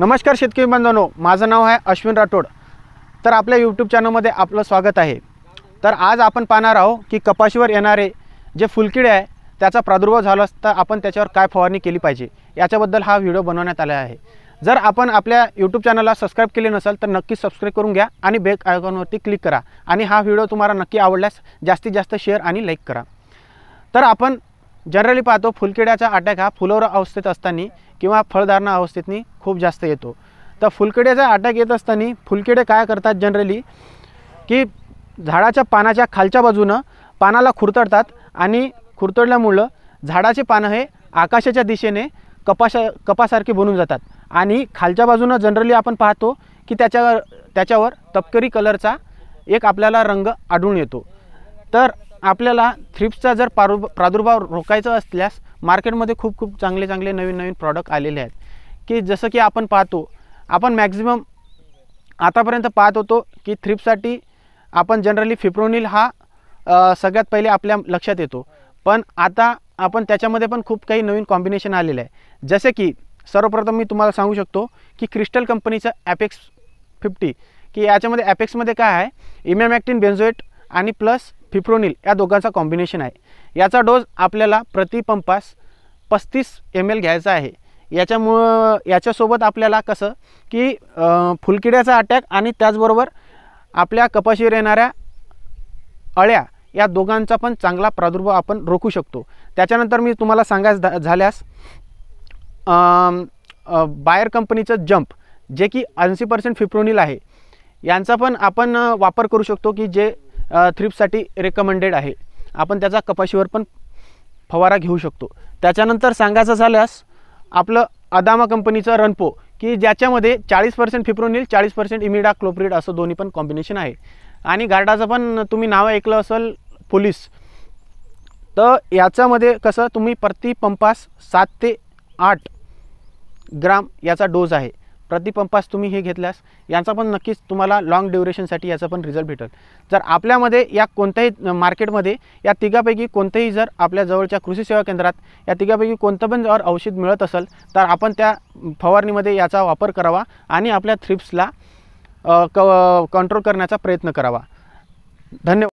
नमस्कार शेतकरी बांधवांनो माझं नाव आहे अश्विन राठोड तर आपल्या यूट्यूब चॅनलमध्ये आपलं स्वागत आहे तर आज आपण पाहणार आहोत की कपाशीवर येणारे जे फुलकिडे आहे त्याचा प्रादुर्भाव झाला असता आपण त्याच्यावर काय फवारणी केली पाहिजे याच्याबद्दल हा व्हिडिओ बनवण्यात आला आहे जर आपण आपल्या यूट्यूब चॅनलला सबस्क्राईब केले नसेल तर नक्की सबस्क्राईब करून घ्या आणि बेक आयकॉनवरती क्लिक करा आणि हा व्हिडिओ तुम्हाला नक्की आवडल्यास जास्तीत जास्त शेअर आणि लाईक करा तर आपण जनरली पाहतो फुलकिड्याचा अटॅक हा फुलावर अवस्थेत असताना किंवा फळधारणा अवस्थेतनी खूप जास्त येतो तर फुलकड्याचा अटॅक येत असताना फुलकिडे काय करतात जनरली की झाडाच्या पानाच्या खालच्या बाजूनं पानाला खुरतडतात आणि खुरतडल्यामुळं झाडाचे पानं हे आकाशाच्या दिशेने कपाशा कपासारखे बनून जातात आणि खालच्या बाजूनं जनरली आपण पाहतो की त्याच्या त्याच्यावर तपकरी कलरचा एक आपल्याला रंग आढळून येतो तर आपल्याला थ्रिप्सचा जर प्रादुर्भाव रोखायचा असल्यास मार्केटमध्ये खूप खूप चांगले चांगले नवीन नवीन प्रॉडक्ट आलेले आहेत की जसं की आपण पाहतो आपण मॅक्झिमम आतापर्यंत पाहत होतो की थ्रीपसाठी आपण जनरली फिप्रोनिल हा सगळ्यात पहिले आपल्या लक्षात येतो पण आता आपण त्याच्यामध्ये पण खूप काही नवीन कॉम्बिनेशन आलेलं आहे जसे की सर्वप्रथम मी तुम्हाला सांगू शकतो की क्रिस्टल कंपनीचं ॲपेक्स फिफ्टी की याच्यामध्ये ॲपेक्समध्ये काय आहे इमॅमॅक्टिन बेन्झोएट आणि प्लस फिप्रोनिल या दोघांचा कॉम्बिनेशन आहे याचा डोस आपल्याला प्रति पस्तीस एम एल घ्यायचा आहे याच्यामुळं याच्यासोबत आपल्याला कसं की फुलकिड्याचा अटॅक आणि त्याचबरोबर आपल्या कपाशीवर येणाऱ्या अळ्या या दोघांचा पण चांगला प्रादुर्भाव आपण रोखू शकतो त्याच्यानंतर मी तुम्हाला सांगायचं झाल्यास बायर कंपनीचं जंप जे की ऐंशी पर्सेंट फिप्रोनिल आहे यांचा पण आपण वापर करू शकतो की जे थ्रिपसाठी रेकमेंडेड आहे आपण त्याचा कपाशीवर पण फवारा घेऊ शकतो त्याच्यानंतर सांगायचं झाल्यास आपलं अदामा कंपनीचं रनपो की ज्याच्यामध्ये चाळीस पर्सेंट फिप्रोनिल चाळीस पर्सेंट इमिडा क्लोप्रिड असं दोन्ही पण कॉम्बिनेशन आहे आणि गार्डाचं पण तुम्ही नाव ऐकलं असेल पोलीस तर याच्यामध्ये कसं तुम्ही प्रति पंपास सात ते आठ ग्राम याचा डोस आहे प्रतिपंपास तुम्ही हे घेतल्यास यांचा पण नक्कीच तुम्हाला लाँग ड्युरेशनसाठी याचा पण रिझल्ट भेटेल जर आपल्यामध्ये या कोणत्याही मार्केटमध्ये या तिघापैकी कोणतंही जर आपल्या जवळच्या कृषी सेवा केंद्रात या तिघापैकी कोणतं पण जर औषध मिळत असेल तर आपण त्या फवारणीमध्ये याचा वापर करावा आणि आपल्या थ्रिप्सला क कंट्रोल करण्याचा प्रयत्न करावा धन्यवाद